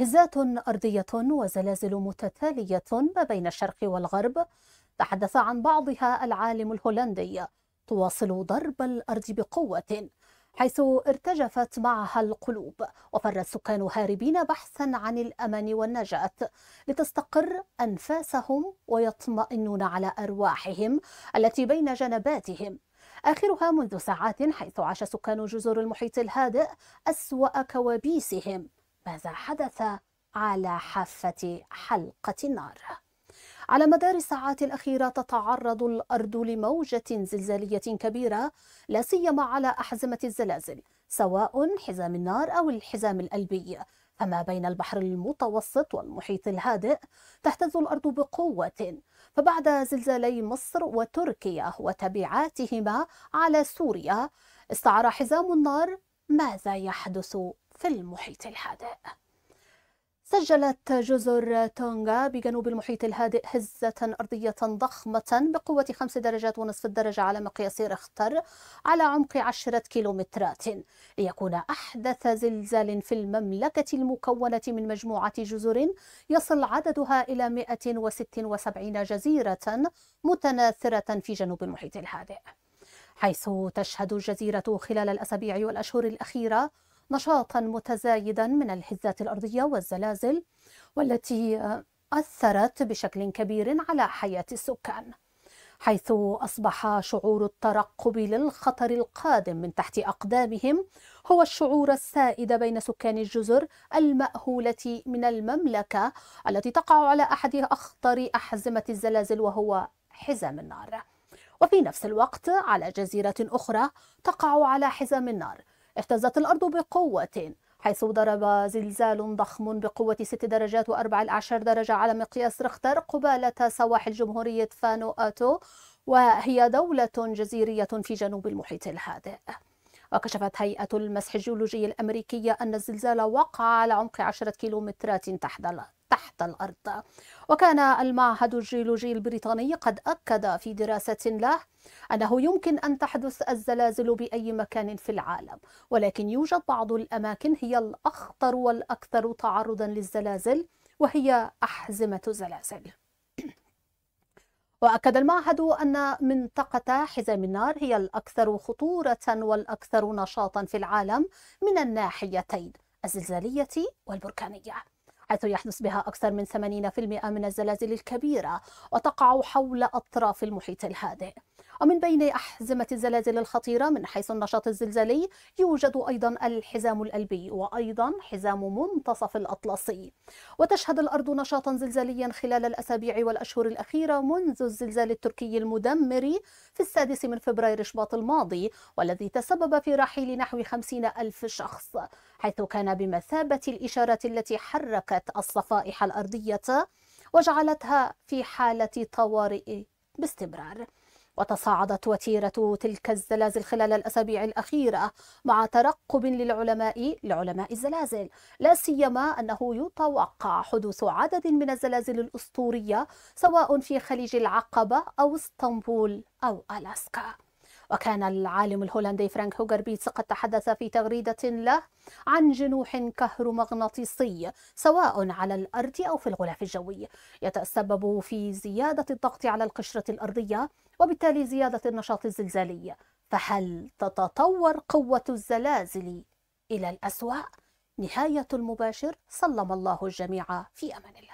هزات أرضية وزلازل متتالية ما بين الشرق والغرب تحدث عن بعضها العالم الهولندي تواصل ضرب الأرض بقوة حيث ارتجفت معها القلوب وفر السكان هاربين بحثا عن الأمن والنجاة لتستقر أنفاسهم ويطمئنون على أرواحهم التي بين جنباتهم آخرها منذ ساعات حيث عاش سكان جزر المحيط الهادئ أسوأ كوابيسهم ماذا حدث على حافة حلقة النار؟ على مدار الساعات الأخيرة تتعرض الأرض لموجة زلزالية كبيرة لا سيما على أحزمة الزلازل سواء حزام النار أو الحزام القلبي فما بين البحر المتوسط والمحيط الهادئ تهتز الأرض بقوة فبعد زلزالي مصر وتركيا وتبعاتهما على سوريا استعار حزام النار ماذا يحدث في المحيط الهادئ سجلت جزر تونغا بجنوب المحيط الهادئ هزة أرضية ضخمة بقوة خمس درجات ونصف الدرجة على مقياس رختر على عمق عشرة كيلومترات ليكون أحدث زلزال في المملكة المكونة من مجموعة جزر يصل عددها إلى 176 جزيرة متناثرة في جنوب المحيط الهادئ حيث تشهد الجزيرة خلال الأسابيع والأشهر الأخيرة نشاطا متزايدا من الحزات الأرضية والزلازل والتي آه، أثرت بشكل كبير على حياة السكان حيث أصبح شعور الترقب للخطر القادم من تحت أقدامهم هو الشعور السائد بين سكان الجزر المأهولة من المملكة التي تقع على أحد أخطر أحزمة الزلازل وهو حزام النار وفي نفس الوقت على جزيرة أخرى تقع على حزام النار اهتزت الأرض بقوة حيث ضرب زلزال ضخم بقوة 6 درجات و14 درجة على مقياس رختر قبالة سواحل جمهورية فانو آتو وهي دولة جزيرية في جنوب المحيط الهادئ وكشفت هيئة المسح الجيولوجي الأمريكية أن الزلزال وقع على عمق 10 كيلومترات تحت الأرض تحت الأرض وكان المعهد الجيولوجي البريطاني قد أكد في دراسة له أنه يمكن أن تحدث الزلازل بأي مكان في العالم ولكن يوجد بعض الأماكن هي الأخطر والأكثر تعرضا للزلازل وهي أحزمة زلازل وأكد المعهد أن منطقة حزام النار هي الأكثر خطورة والأكثر نشاطا في العالم من الناحيتين الزلزالية والبركانية حيث يحدث بها أكثر من 80% من الزلازل الكبيرة وتقع حول أطراف المحيط الهادئ ومن بين أحزمة الزلازل الخطيرة من حيث النشاط الزلزالي يوجد أيضا الحزام القلبي وأيضا حزام منتصف الأطلسي وتشهد الأرض نشاطا زلزاليا خلال الأسابيع والأشهر الأخيرة منذ الزلزال التركي المدمر في السادس من فبراير شباط الماضي والذي تسبب في رحيل نحو خمسين ألف شخص حيث كان بمثابة الإشارة التي حركت الصفائح الأرضية وجعلتها في حالة طوارئ باستمرار وتصاعدت وتيرة تلك الزلازل خلال الأسابيع الأخيرة مع ترقب للعلماء لعلماء الزلازل لا سيما أنه يتوقع حدوث عدد من الزلازل الأسطورية سواء في خليج العقبة أو اسطنبول أو ألاسكا وكان العالم الهولندي فرانك هوجربيتس قد تحدث في تغريدة له عن جنوح كهرومغناطيسي سواء على الأرض أو في الغلاف الجوي يتسبب في زيادة الضغط على القشرة الأرضية وبالتالي زيادة النشاط الزلزالي فهل تتطور قوة الزلازل إلى الأسوأ؟ نهاية المباشر سلم الله الجميع في أمان الله